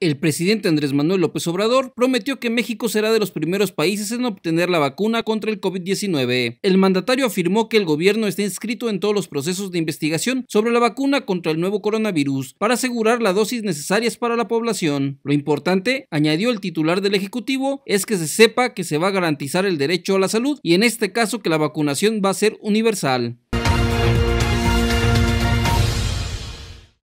El presidente Andrés Manuel López Obrador prometió que México será de los primeros países en obtener la vacuna contra el COVID-19. El mandatario afirmó que el gobierno está inscrito en todos los procesos de investigación sobre la vacuna contra el nuevo coronavirus para asegurar las dosis necesarias para la población. Lo importante, añadió el titular del Ejecutivo, es que se sepa que se va a garantizar el derecho a la salud y en este caso que la vacunación va a ser universal.